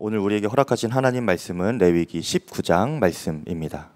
오늘 우리에게 허락하신 하나님 말씀은 레위기 19장 말씀입니다.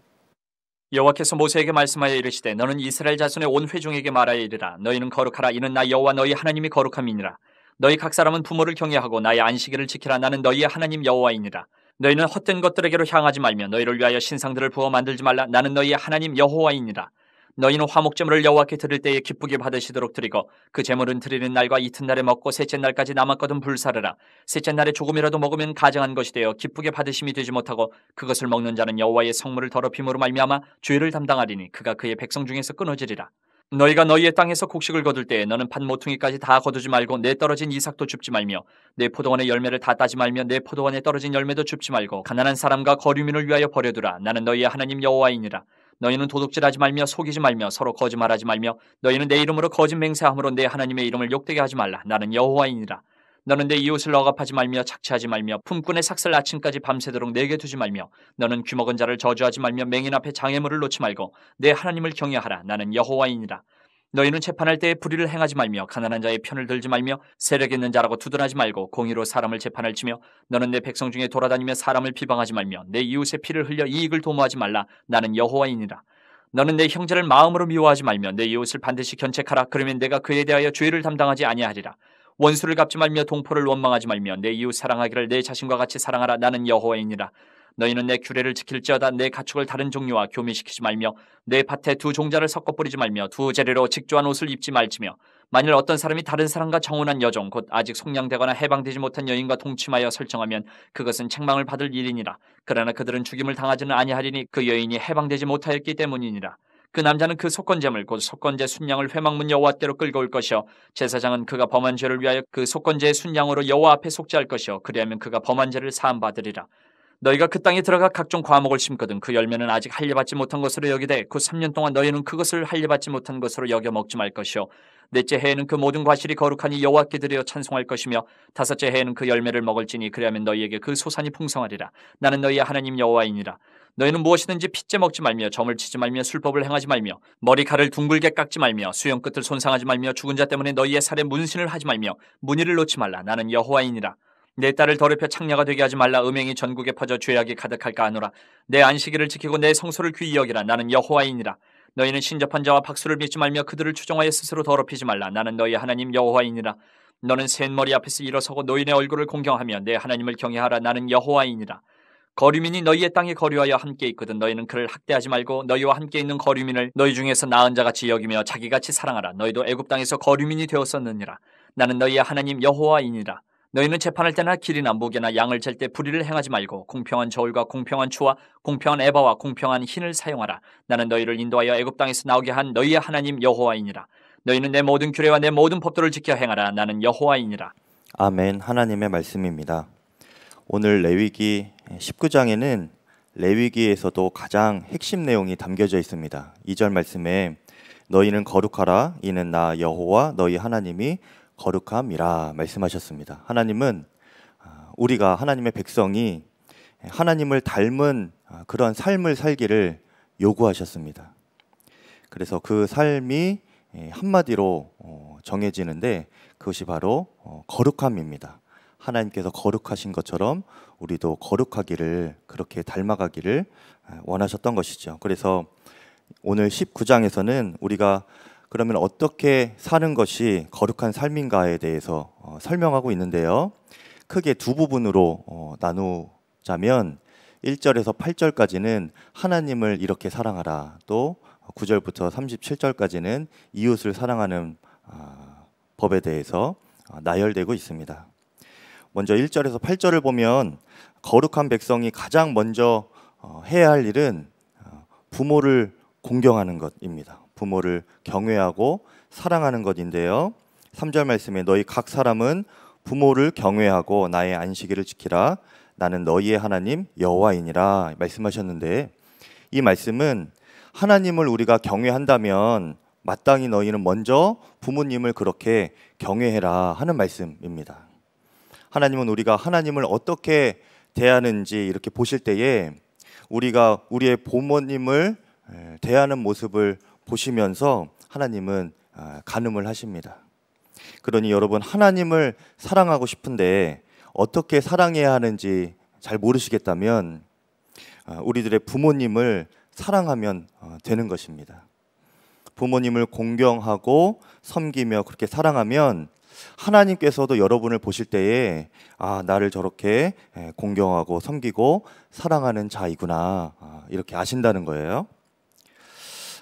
여호와께서 모세에게 말씀하여 이르시되 너는 이스라엘 자손의 온 회중에게 말하여 이르라 너희는 거룩하라 이는 나 여호와 너희 하나님이 거룩함이니라 너희 각 사람은 부모를 경외하고 나의 안식일을 지키라 나는 너희의 하나님 여호와이니라 너희는 헛된 것들에게로 향하지 말며 너희를 위하여 신상들을 부어 만들지 말라 나는 너희의 하나님 여호와이니라 너희는 화목제물을 여호와께 드릴 때에 기쁘게 받으시도록 드리고 그 제물은 드리는 날과 이튿날에 먹고 셋째 날까지 남았거든 불사르라 셋째 날에 조금이라도 먹으면 가정한 것이 되어 기쁘게 받으심이 되지 못하고 그것을 먹는 자는 여호와의 성물을 더럽힘으로 말미암아 죄를 담당하리니 그가 그의 백성 중에서 끊어지리라 너희가 너희의 땅에서 곡식을 거둘 때에 너는 판 모퉁이까지 다 거두지 말고 내 떨어진 이삭도 줍지 말며 내 포도원의 열매를 다 따지 말며 내 포도원에 떨어진 열매도 줍지 말고 가난한 사람과 거류민을 위하여 버려두라 나는 너희의 하나님 여호와이니라 너희는 도둑질하지 말며 속이지 말며 서로 거짓말하지 말며 너희는 내 이름으로 거짓 맹세함으로 내 하나님의 이름을 욕되게 하지 말라. 나는 여호와이니라. 너는 내 이웃을 억압하지 말며 착취하지 말며 품꾼의 삭슬 아침까지 밤새도록 내게 두지 말며 너는 귀먹은 자를 저주하지 말며 맹인 앞에 장애물을 놓지 말고 내 하나님을 경외하라. 나는 여호와이니라. 너희는 재판할 때에 불의를 행하지 말며 가난한 자의 편을 들지 말며 세력 있는 자라고 두둔하지 말고 공의로 사람을 재판을 치며 너는 내 백성 중에 돌아다니며 사람을 비방하지 말며 내 이웃의 피를 흘려 이익을 도모하지 말라 나는 여호와이니라 너는 내 형제를 마음으로 미워하지 말며 내 이웃을 반드시 견책하라 그러면 내가 그에 대하여 죄를 담당하지 아니하리라 원수를 갚지 말며 동포를 원망하지 말며 내 이웃 사랑하기를 내 자신과 같이 사랑하라 나는 여호와이니라 너희는 내 규례를 지킬지어다 내 가축을 다른 종류와 교미시키지 말며 내 밭에 두 종자를 섞어 뿌리지 말며 두 재료로 직조한 옷을 입지 말지며 만일 어떤 사람이 다른 사람과 정혼한 여종 곧 아직 속량되거나 해방되지 못한 여인과 동침하여 설정하면 그것은 책망을 받을 일이니라 그러나 그들은 죽임을 당하지는 아니하리니 그 여인이 해방되지 못하였기 때문이니라 그 남자는 그 속건제물 곧 속건제 순양을 회막문 여호와께로 끌고 올 것이요 제사장은 그가 범한 죄를 위하여 그 속건제의 순양으로 여호와 앞에 속죄할 것이요 그리하면 그가 범한 죄를 사함 받으리라 너희가 그 땅에 들어가 각종 과목을 심거든 그 열매는 아직 할례받지 못한 것으로 여기되 그 3년 동안 너희는 그것을 할례받지 못한 것으로 여겨 먹지 말 것이요 넷째 해에는 그 모든 과실이 거룩하니 여호와께 드려 찬송할 것이며 다섯째 해에는 그 열매를 먹을지니 그리하면 너희에게 그 소산이 풍성하리라 나는 너희의 하나님 여호와이니라 너희는 무엇이든지 핏째 먹지 말며 점을 치지 말며 술법을 행하지 말며 머리카락을 둥글게 깎지 말며 수염 끝을 손상하지 말며 죽은 자 때문에 너희의 살에 문신을 하지 말며 무늬를 놓지 말라 나는 여호와이니라 내 딸을 더럽혀 창녀가 되게 하지 말라 음행이 전국에 퍼져 죄악이 가득할까 하노라 내 안식일을 지키고 내 성소를 귀히 여기라 나는 여호와이니라 너희는 신접한 자와 박수를 믿지 말며 그들을 추종하여 스스로 더럽히지 말라 나는 너희 하나님 여호와이니라 너는 샌머리 앞에서 일어서고 노인의 얼굴을 공경하며 내 하나님을 경외하라 나는 여호와이니라 거류민이 너희의 땅에 거류하여 함께 있거든 너희는 그를 학대하지 말고 너희와 함께 있는 거류민을 너희 중에서 낳은 자같이 여기며 자기같이 사랑하라 너희도 애굽 땅에서 거류민이 되었었느니라 나는 너희의 하나님 여호와이니라 너희는 재판할 때나 길이나 목에나 양을 잴때 불의를 행하지 말고 공평한 저울과 공평한 추와 공평한 에바와 공평한 흰을 사용하라. 나는 너희를 인도하여 애굽 땅에서 나오게 한 너희의 하나님 여호와이니라. 너희는 내 모든 규례와 내 모든 법도를 지켜 행하라. 나는 여호와이니라. 아멘. 하나님의 말씀입니다. 오늘 레위기 19장에는 레위기에서도 가장 핵심 내용이 담겨져 있습니다. 2절 말씀에 너희는 거룩하라 이는 나 여호와 너희 하나님이 거룩함이라 말씀하셨습니다. 하나님은 아, 우리가 하나님의 백성이 하나님을 닮은 아, 그런 삶을 살기를 요구하셨습니다. 그래서 그 삶이 예, 한마디로 어, 정해지는데 그것이 바로 어, 거룩함입니다. 하나님께서 거룩하신 것처럼 우리도 거룩하기를 그렇게 닮아가기를 아, 원하셨던 것이죠. 그래서 오늘 19장에서는 우리가 그러면 어떻게 사는 것이 거룩한 삶인가에 대해서 어, 설명하고 있는데요. 크게 두 부분으로 어, 나누자면 1절에서 8절까지는 하나님을 이렇게 사랑하라. 또 9절부터 37절까지는 이웃을 사랑하는 어, 법에 대해서 어, 나열되고 있습니다. 먼저 1절에서 8절을 보면 거룩한 백성이 가장 먼저 어, 해야 할 일은 어, 부모를 공경하는 것입니다. 부모를 경외하고 사랑하는 것인데요. 3절 말씀에 너희 각 사람은 부모를 경외하고 나의 안식일을 지키라 나는 너희의 하나님 여호와이니라 말씀하셨는데 이 말씀은 하나님을 우리가 경외한다면 마땅히 너희는 먼저 부모님을 그렇게 경외해라 하는 말씀입니다. 하나님은 우리가 하나님을 어떻게 대하는지 이렇게 보실 때에 우리가 우리의 부모님을 대하는 모습을 보시면서 하나님은 가늠을 아, 하십니다. 그러니 여러분 하나님을 사랑하고 싶은데 어떻게 사랑해야 하는지 잘 모르시겠다면 아, 우리들의 부모님을 사랑하면 어, 되는 것입니다. 부모님을 공경하고 섬기며 그렇게 사랑하면 하나님께서도 여러분을 보실 때에 아 나를 저렇게 공경하고 섬기고 사랑하는 자이구나 아, 이렇게 아신다는 거예요.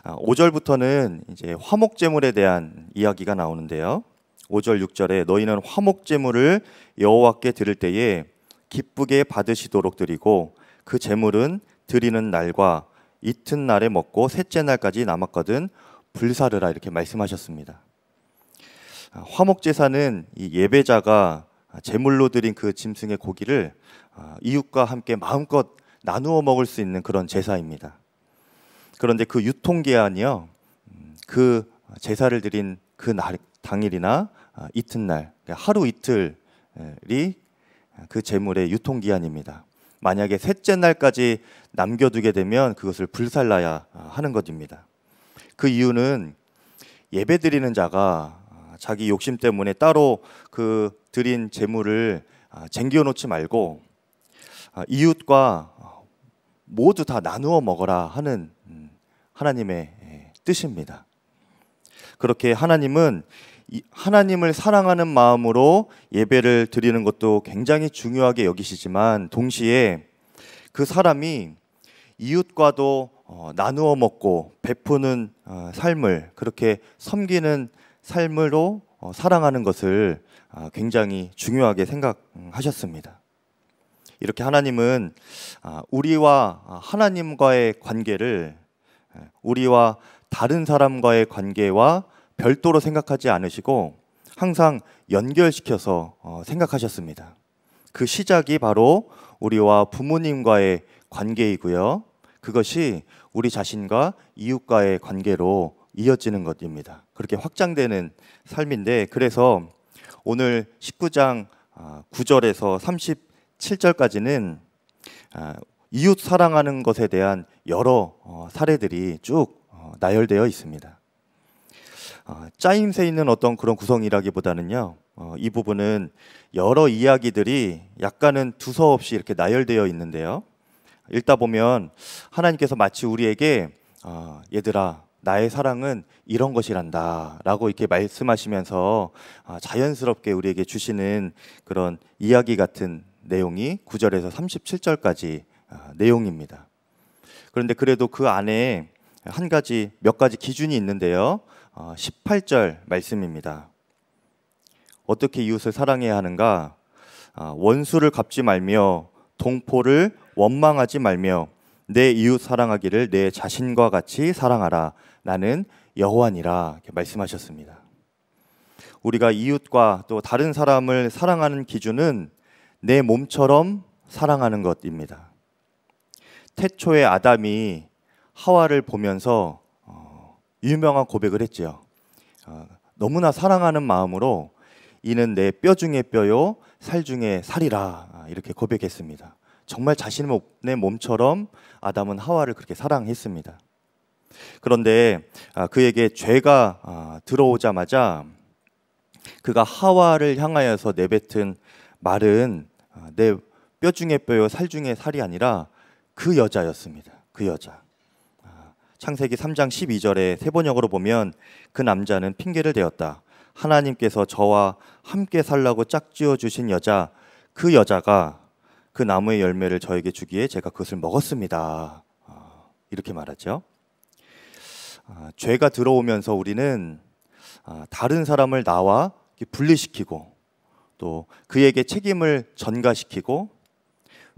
5절부터는 아, 이제 화목제물에 대한 이야기가 나오는데요. 5절 6절에 너희는 화목제물을 여호와께 드릴 때에 기쁘게 받으시도록 드리고 그 제물은 드리는 날과 이튿날에 먹고 셋째 날까지 남았거든 불사르라 이렇게 말씀하셨습니다. 아, 화목 제사는 예배자가 제물로 드린 그 짐승의 고기를 아, 이웃과 함께 마음껏 나누어 먹을 수 있는 그런 제사입니다. 그런데 그 유통기한이요. 음, 그 제사를 드린 그 날, 당일이나 아, 이튿날, 그러니까 하루 이틀이 그 재물의 유통기한입니다. 만약에 셋째 날까지 남겨두게 되면 그것을 불살라야 아, 하는 것입니다. 그 이유는 예배 드리는 자가 아, 자기 욕심 때문에 따로 그 드린 재물을 쟁겨놓지 말고 이웃과 모두 다 나누어 먹어라 하는 음, 하나님의 예, 뜻입니다. 그렇게 하나님은 하나님을 사랑하는 마음으로 예배를 드리는 것도 굉장히 중요하게 여기시지만 동시에 그 사람이 이웃과도 어, 나누어 먹고 베푸는 어, 삶을 그렇게 섬기는 삶으로 어, 사랑하는 것을 아, 굉장히 중요하게 생각하셨습니다. 이렇게 하나님은 아, 우리와 하나님과의 관계를 예, 우리와 다른 사람과의 관계와 별도로 생각하지 않으시고 항상 연결시켜서 어, 생각하셨습니다. 그 시작이 바로 우리와 부모님과의 관계이고요. 그것이 우리 자신과 이웃과의 관계로 이어지는 것입니다. 그렇게 확장되는 삶인데 그래서 오늘 19장 9절에서 아, 37절까지는 이웃 사랑하는 것에 대한 여러 어, 사례들이 쭉 어, 나열되어 있습니다. 어, 짜임새 있는 어떤 그런 구성이라기보다는요. 이 부분은 여러 이야기들이 약간은 두서없이 이렇게 나열되어 있는데요. 읽다 보면 하나님께서 마치 우리에게 얘들아 나의 사랑은 이런 것이란다 라고 이렇게 말씀하시면서 자연스럽게 우리에게 주시는 그런 이야기 같은 내용이 9절에서 37절까지 아, 내용입니다. 그런데 그래도 그 안에 한 가지 몇 가지 기준이 있는데요. 18절 어, 말씀입니다. 어떻게 이웃을 사랑해야 하는가? 아, 원수를 갚지 말며 동포를 원망하지 말며 내 이웃 사랑하기를 내 자신과 같이 사랑하라. 나는 여호와니라 말씀하셨습니다. 우리가 이웃과 또 다른 사람을 사랑하는 기준은 내 몸처럼 사랑하는 것입니다. 태초에 아담이 하와를 보면서 어, 유명한 고백을 했지요. 어, 너무나 사랑하는 마음으로 이는 내 뼈 중에 뼈요 살 중에 살이라 아, 이렇게 고백했습니다. 정말 자신의 몸처럼 아담은 하와를 그렇게 사랑했습니다. 그런데 아, 그에게 죄가 아, 들어오자마자 그가 하와를 향하여서 내뱉은 말은 내 뼈 중에 뼈요 살 중에 살이 아니라 그 여자였습니다. 그 여자. 아, 창세기 3장 12절에 세번역으로 보면 그 남자는 핑계를 대었다. 하나님께서 저와 함께 살라고 짝지어 주신 여자 그 여자가 그 나무의 열매를 저에게 주기에 제가 그것을 먹었습니다. 아, 이렇게 말하죠. 아, 죄가 들어오면서 우리는 다른 사람을 나와 분리시키고 또 그에게 책임을 전가시키고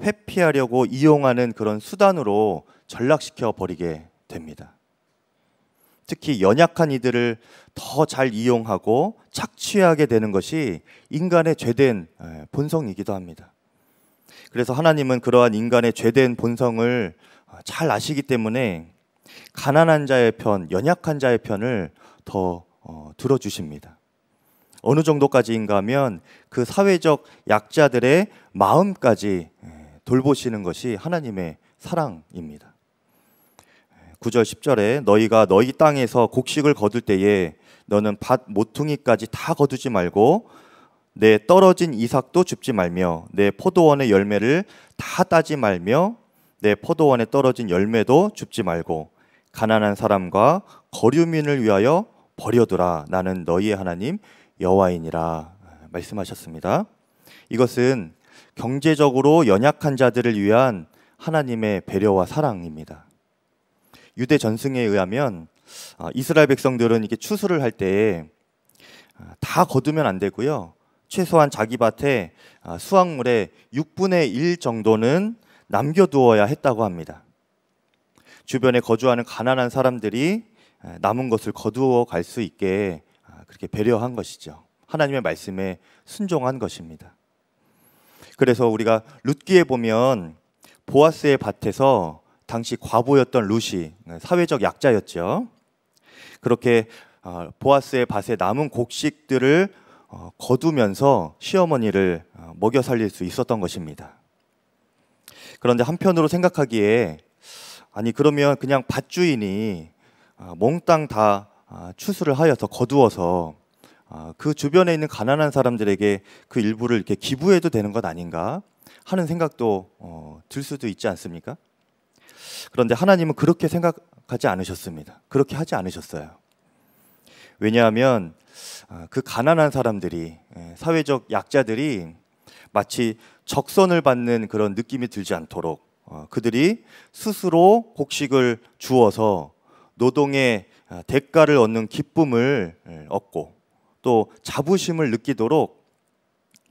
회피하려고 이용하는 그런 수단으로 전락시켜 버리게 됩니다. 특히 연약한 이들을 더 잘 이용하고 착취하게 되는 것이 인간의 죄된 본성이기도 합니다. 그래서 하나님은 그러한 인간의 죄된 본성을 아, 잘 아시기 때문에 가난한 자의 편, 연약한 자의 편을 더 어, 들어주십니다. 어느 정도까지인가 하면 그 사회적 약자들의 마음까지 돌보시는 것이 하나님의 사랑입니다. 9절 10절에 너희가 너희 땅에서 곡식을 거둘 때에 너는 밭 모퉁이까지 다 거두지 말고 내 떨어진 이삭도 줍지 말며 내 포도원의 열매를 다 따지 말며 내 포도원에 떨어진 열매도 줍지 말고 가난한 사람과 거류민을 위하여 버려두라 나는 너희의 하나님 여호와이니라 말씀하셨습니다. 이것은 경제적으로 연약한 자들을 위한 하나님의 배려와 사랑입니다. 유대 전승에 의하면 아, 이스라엘 백성들은 이렇게 추수를 할 때다 아, 거두면 안 되고요. 최소한 자기 밭에 아, 수확물의 6분의 1 정도는 남겨두어야 했다고 합니다. 주변에 거주하는 가난한 사람들이 남은 것을 거두어 갈 수 있게 그렇게 배려한 것이죠. 하나님의 말씀에 순종한 것입니다. 그래서 우리가 룻기에 보면 보아스의 밭에서 당시 과부였던 룻이 사회적 약자였죠. 그렇게 어, 보아스의 밭에 남은 곡식들을 어, 거두면서 시어머니를 어, 먹여 살릴 수 있었던 것입니다. 그런데 한편으로 생각하기에 아니 그러면 그냥 밭주인이 몽땅 다 추수를 하여서 거두어서 아, 그 주변에 있는 가난한 사람들에게 그 일부를 이렇게 기부해도 되는 것 아닌가 하는 생각도 어, 들 수도 있지 않습니까? 그런데 하나님은 그렇게 생각하지 않으셨습니다. 그렇게 하지 않으셨어요. 왜냐하면 아, 그 가난한 사람들이 예, 사회적 약자들이 마치 적선을 받는 그런 느낌이 들지 않도록 어, 그들이 스스로 곡식을 주어서 노동의 아, 대가를 얻는 기쁨을 예, 얻고 또 자부심을 느끼도록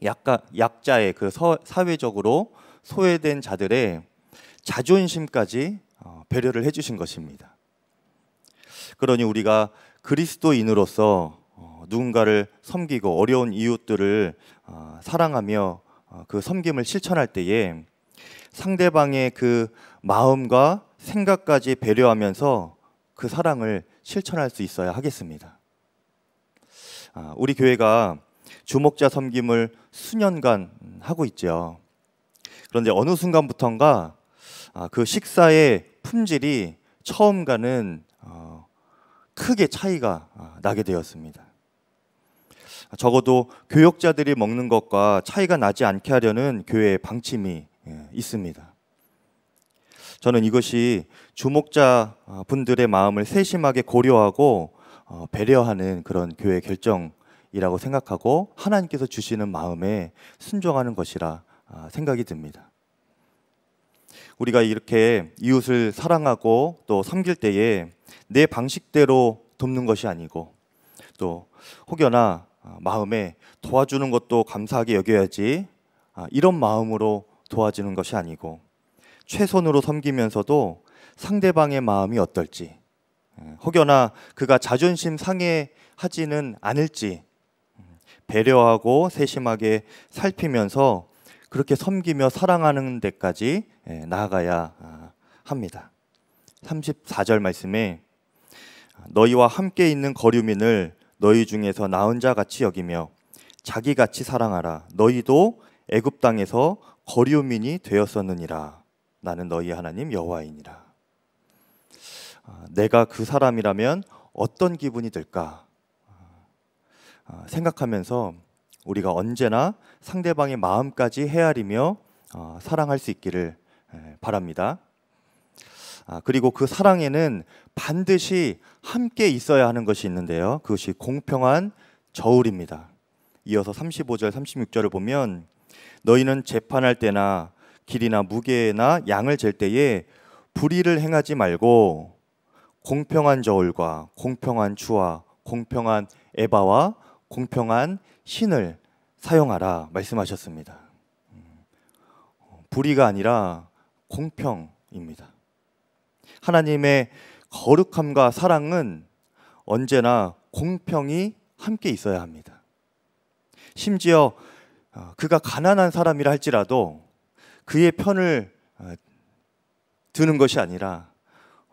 약가, 약자의 그 서, 사회적으로 소외된 자들의 자존심까지 어, 배려를 해주신 것입니다. 그러니 우리가 그리스도인으로서 어, 누군가를 섬기고 어려운 이웃들을 어, 사랑하며 그 섬김을 실천할 때에 상대방의 그 마음과 생각까지 배려하면서 그 사랑을 실천할 수 있어야 하겠습니다. 아, 우리 교회가 주목자 섬김을 수년간 하고 있죠. 그런데 어느 순간부턴가 아, 그 식사의 품질이 처음과는 어, 크게 차이가 아, 나게 되었습니다. 적어도 교역자들이 먹는 것과 차이가 나지 않게 하려는 교회의 방침이 예, 있습니다. 저는 이것이 주목자 분들의 마음을 세심하게 고려하고 어, 배려하는 그런 교회 결정이라고 생각하고 하나님께서 주시는 마음에 순종하는 것이라 아, 생각이 듭니다. 우리가 이렇게 이웃을 사랑하고 또 섬길 때에 내 방식대로 돕는 것이 아니고 또 혹여나 아, 마음에 도와주는 것도 감사하게 여겨야지 아, 이런 마음으로 도와주는 것이 아니고 최선으로 섬기면서도 상대방의 마음이 어떨지 혹여나 그가 자존심 상해하지는 않을지 배려하고 세심하게 살피면서 그렇게 섬기며 사랑하는 데까지 예, 나아가야 아, 합니다. 34절 말씀에 너희와 함께 있는 거류민을 너희 중에서 나은 자 같이 여기며 자기 같이 사랑하라 너희도 애굽 땅에서 거류민이 되었었느니라 나는 너희 하나님 여호와이니라 아, 내가 그 사람이라면 어떤 기분이 들까 아, 생각하면서 우리가 언제나 상대방의 마음까지 헤아리며 어, 사랑할 수 있기를 예, 바랍니다. 아, 그리고 그 사랑에는 반드시 함께 있어야 하는 것이 있는데요. 그것이 공평한 저울입니다. 이어서 35절, 36절을 보면 너희는 재판할 때나 길이나 무게나 양을 잴 때에 불의를 행하지 말고 공평한 저울과 공평한 추와 공평한 에바와 공평한 신을 사용하라 말씀하셨습니다. 음, 불의가 아니라 공평입니다. 하나님의 거룩함과 사랑은 언제나 공평이 함께 있어야 합니다. 심지어 어, 그가 가난한 사람이라 할지라도 그의 편을 어, 드는 것이 아니라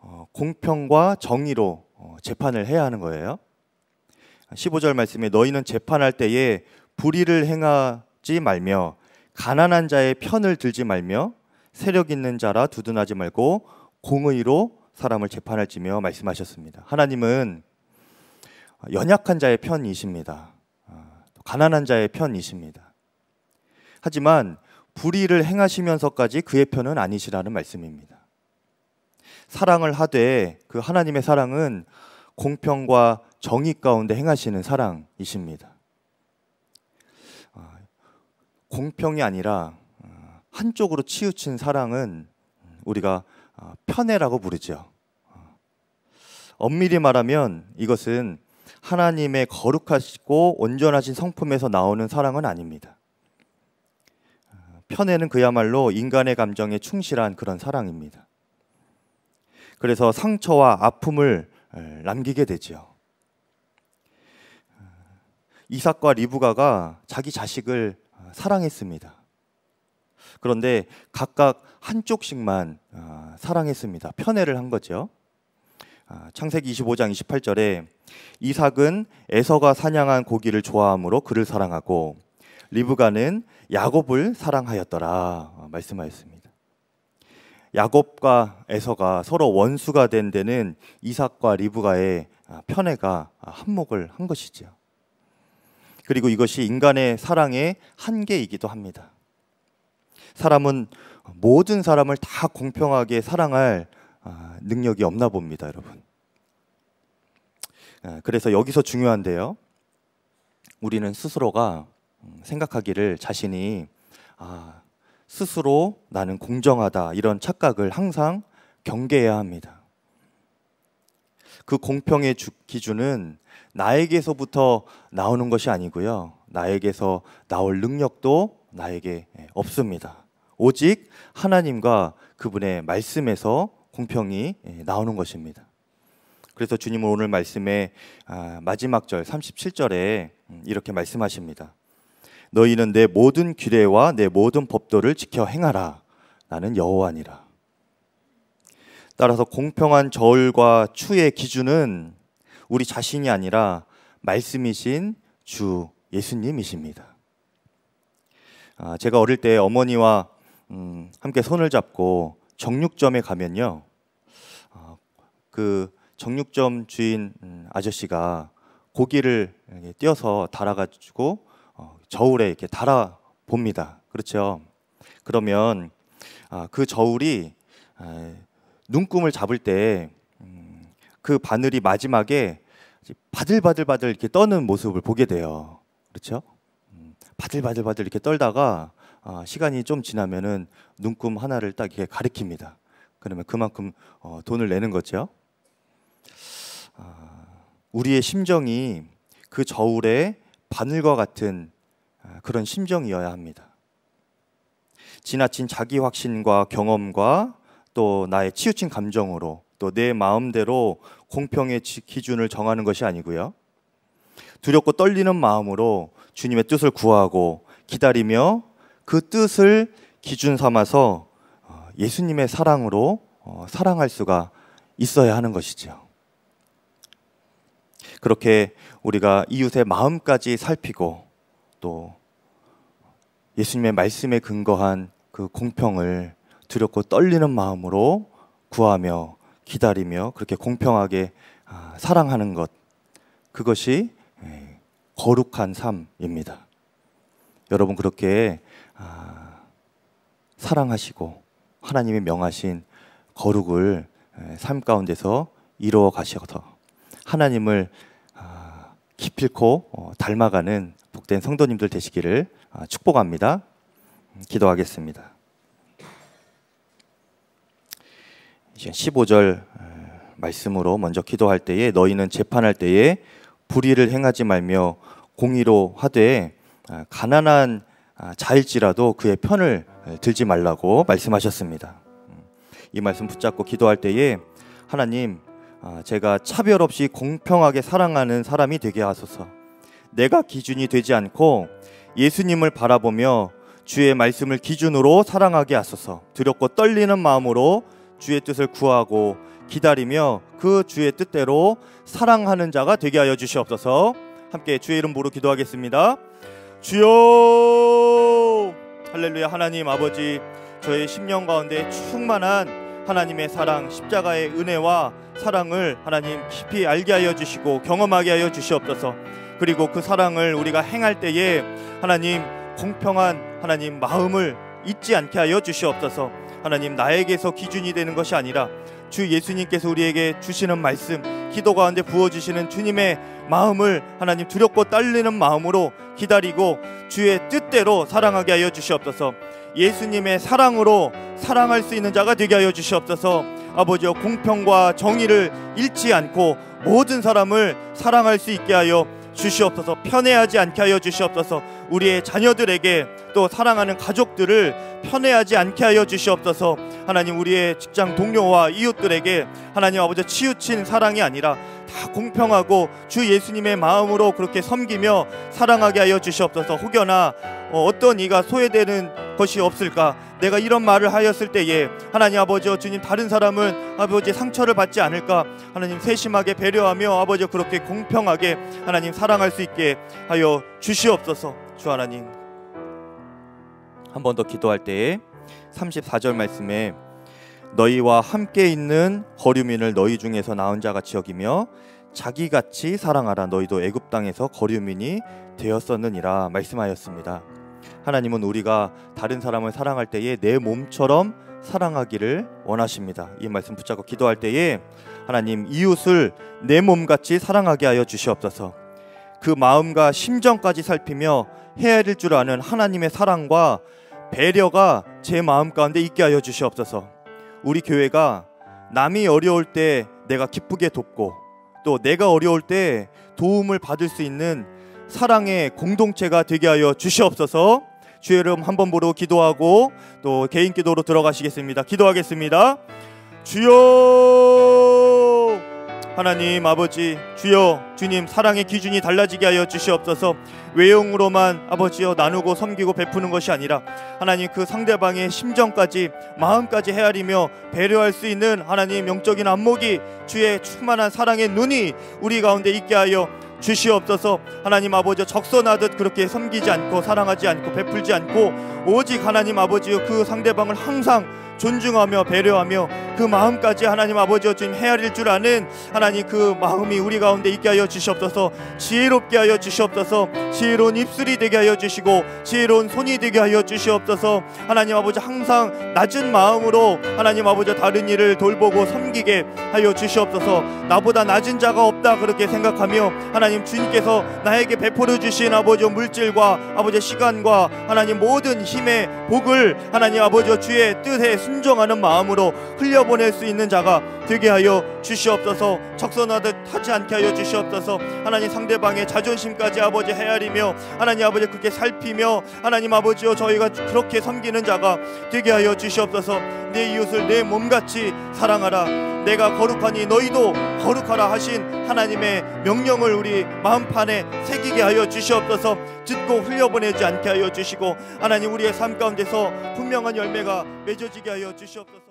어, 공평과 정의로 어, 재판을 해야 하는 거예요. 15절 말씀에 너희는 재판할 때에 불의를 행하지 말며 가난한 자의 편을 들지 말며 세력 있는 자라 두둔하지 말고 공의로 사람을 재판할지며 말씀하셨습니다. 하나님은 연약한 자의 편이십니다. 아, 가난한 자의 편이십니다. 하지만 불의를 행하시면서까지 그의 편은 아니시라는 말씀입니다. 사랑을 하되 그 하나님의 사랑은 공평과 정의 가운데 행하시는 사랑이십니다. 아, 공평이 아니라 아, 한쪽으로 치우친 사랑은 우리가 아, 편애라고 부르죠. 엄밀히 말하면 이것은 하나님의 거룩하시고 온전하신 성품에서 나오는 사랑은 아닙니다. 편애는 그야말로 인간의 감정에 충실한 그런 사랑입니다. 그래서 상처와 아픔을 남기게 되지요. 이삭과 리브가가 자기 자식을 어, 사랑했습니다. 그런데 각각 한쪽씩만 어, 사랑했습니다. 편애를 한 거죠. 아, 창세기 25장 28절에 이삭은 에서가 사냥한 고기를 좋아함으로 그를 사랑하고 리브가는 야곱을 사랑하였더라 어, 말씀하였습니다. 야곱과 에서가 서로 원수가 된 데는 이삭과 리브가의 아, 편애가 아, 한몫을 한 것이지요. 그리고 이것이 인간의 사랑의 한계이기도 합니다. 사람은 모든 사람을 다 공평하게 사랑할 아, 능력이 없나 봅니다, 여러분. 그래서 여기서 중요한데요. 우리는 스스로가 음, 생각하기를 자신이 아, 스스로 나는 공정하다 이런 착각을 항상 경계해야 합니다. 그 공평의 기준은 나에게서부터 나오는 것이 아니고요. 나에게서 나올 능력도 나에게 예, 없습니다. 오직 하나님과 그분의 말씀에서 공평이 예, 나오는 것입니다. 그래서 주님은 오늘 말씀에 아, 마지막 절 37절에 음, 이렇게 말씀하십니다. 너희는 내 모든 규례와 내 모든 법도를 지켜 행하라. 나는 여호와니라. 따라서 공평한 저울과 추의 기준은 우리 자신이 아니라 말씀이신 주 예수님이십니다. 아, 제가 어릴 때 어머니와 음, 함께 손을 잡고 정육점에 가면요, 아, 그 정육점 주인 음, 아저씨가 고기를 띄어서 달아가지고 저울에 이렇게 달아 봅니다. 그렇죠? 그러면 아, 그 저울이 아, 눈금을 잡을 때그 음, 바늘이 마지막에 바들바들바들 이렇게 떠는 모습을 보게 돼요. 그렇죠? 음, 바들바들바들 이렇게 떨다가 아, 시간이 좀 지나면은 눈금 하나를 딱 이렇게 가리킵니다. 그러면 그만큼 어, 돈을 내는 거죠. 우리의 심정이 그 저울의 바늘과 같은 아, 그런 심정이어야 합니다. 지나친 자기 확신과 경험과 또 나의 치우친 감정으로 또 내 마음대로 공평의 기준을 정하는 것이 아니고요. 두렵고 떨리는 마음으로 주님의 뜻을 구하고 기다리며 그 뜻을 기준 삼아서 어, 예수님의 사랑으로 어, 사랑할 수가 있어야 하는 것이죠. 그렇게 우리가 이웃의 마음까지 살피고 또 예수님의 말씀에 근거한 그 공평을 두렵고 떨리는 마음으로 구하며 기다리며 그렇게 공평하게 아, 사랑하는 것 그것이 예, 거룩한 삶입니다. 여러분 그렇게 아, 사랑하시고 하나님이 명하신 거룩을 예, 삶 가운데서 이루어 가셔서 하나님을 기필코 아, 어, 닮아가는 복된 성도님들 되시기를 아, 축복합니다. 음, 기도하겠습니다. 15절 말씀으로 먼저 기도할 때에 너희는 재판할 때에 불의를 행하지 말며 공의로 하되 아, 가난한 아, 자일지라도 그의 편을 들지 말라고 말씀하셨습니다. 음, 이 말씀 붙잡고 기도할 때에 하나님 제가 차별 없이 공평하게 사랑하는 사람이 되게 하소서. 내가 기준이 되지 않고 예수님을 바라보며 주의 말씀을 기준으로 사랑하게 하소서 두렵고 떨리는 마음으로 주의 뜻을 구하고 기다리며 그 주의 뜻대로 사랑하는 자가 되게 하여 주시옵소서 함께 주의 이름으로 기도하겠습니다 주여 할렐루야 하나님 아버지 저의 10년 가운데 충만한 하나님의 사랑, 십자가의 은혜와 사랑을 하나님 깊이 알게 하여 주시고 경험하게 하여 주시옵소서. 그리고 그 사랑을 우리가 행할 때에 하나님 공평한 하나님 마음을 잊지 않게 하여 주시옵소서. 하나님 나에게서 기준이 되는 것이 아니라 주 예수님께서 우리에게 주시는 말씀 기도 가운데 부어주시는 주님의 마음을 하나님 두렵고 떨리는 마음으로 기다리고 주의 뜻대로 사랑하게 하여 주시옵소서 예수님의 사랑으로 사랑할 수 있는 자가 되게 하여 주시옵소서 아버지여 공평과 정의를 잃지 않고 모든 사람을 사랑할 수 있게 하여 주시옵소서 편애하지 않게 하여 주시옵소서 우리의 자녀들에게 또 사랑하는 가족들을 편애하지 않게 하여 주시옵소서 하나님 우리의 직장 동료와 이웃들에게 하나님 아버지 치우친 사랑이 아니라 다 공평하고 주 예수님의 마음으로 그렇게 섬기며 사랑하게 하여 주시옵소서 혹여나 어, 어떤 이가 소외되는 것이 없을까 내가 이런 말을 하였을 때에 하나님 아버지여 주님 다른 사람은 아버지 상처를 받지 않을까 하나님 세심하게 배려하며 아버지 그렇게 공평하게 하나님 사랑할 수 있게 하여 주시옵소서 주 하나님 한 번 더 기도할 때에 34절 말씀에 너희와 함께 있는 거류민을 너희 중에서 나은 자가지역이며 자기 같이 사랑하라 너희도 애굽 땅에서 거류민이 되었었느니라 말씀하였습니다. 하나님은 우리가 다른 사람을 사랑할 때에 내 몸처럼 사랑하기를 원하십니다. 이 말씀 붙잡고 기도할 때에 하나님 이웃을 내 몸같이 사랑하게 하여 주시옵소서. 그 마음과 심정까지 살피며 헤아릴 줄 아는 하나님의 사랑과 배려가 제 마음 가운데 있게 하여 주시옵소서. 우리 교회가 남이 어려울 때 내가 기쁘게 돕고 또 내가 어려울 때 도움을 받을 수 있는 사랑의 공동체가 되게 하여 주시옵소서. 주의 이름 한번 보러 기도하고 또 개인 기도로 들어가시겠습니다. 기도하겠습니다. 주여 하나님 아버지 주여 주님 사랑의 기준이 달라지게 하여 주시옵소서 외형으로만 아버지여 나누고 섬기고 베푸는 것이 아니라 하나님 그 상대방의 심정까지 마음까지 헤아리며 배려할 수 있는 하나님 영적인 안목이 주의 충만한 사랑의 눈이 우리 가운데 있게 하여 주시옵소서 하나님 아버지 적선하듯 그렇게 섬기지 않고 사랑하지 않고 베풀지 않고 오직 하나님 아버지여 그 상대방을 항상 존중하며 배려하며 그 마음까지 하나님 아버지여 주님 헤아릴 줄 아는 하나님 그 마음이 우리 가운데 있게 하여 주시옵소서 지혜롭게 하여 주시옵소서 지혜로운 입술이 되게 하여 주시고 지혜로운 손이 되게 하여 주시옵소서 하나님 아버지 항상 낮은 마음으로 하나님 아버지 다른 일을 돌보고 섬기게 하여 주시옵소서 나보다 낮은 자가 없다 그렇게 생각하며 하나님 주님께서 나에게 베풀어 주신 아버지 물질과 아버지 시간과 하나님 모든 힘의 복을 하나님 아버지 주의 뜻에 순종하는 마음으로 흘려보낼 수 있는 자가 되게 하여 주시옵소서 적선하듯 하지 않게 하여 주시옵소서 하나님 상대방의 자존심까지 아버지 헤아리며 하나님 아버지 그렇게 살피며 하나님 아버지여 저희가 그렇게 섬기는 자가 되게 하여 주시옵소서 내 이웃을 내 몸같이 사랑하라 내가 거룩하니 너희도 거룩하라 하신 하나님의 명령을 우리 마음판에 새기게 하여 주시옵소서 듣고 흘려보내지 않게 하여 주시고 하나님 우리의 삶 가운데서 분명한 열매가 맺어지게 하여 eu te Deixa